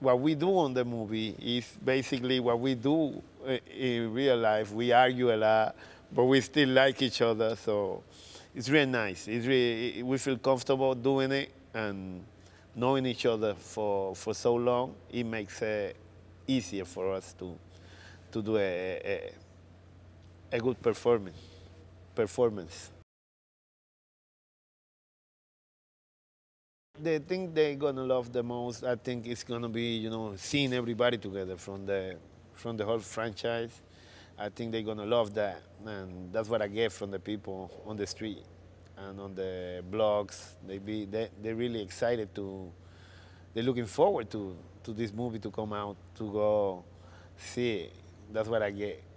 what we do on the movie is basically what we do eh, in real life. We argue a lot, but we still like each other. So it's really nice. It's really, eh, we feel comfortable doing it and knowing each other for, for so long, it makes it easier for us to, to do a, a, a good performance. performance. the thing they're gonna love the most, I think, is gonna be you know seeing everybody together from the from the whole franchise. I think they're gonna love that, and that's what I get from the people on the street and on the blogs. They be they they're really excited to. They're looking forward to to this movie to come out to go see it. That's what I get.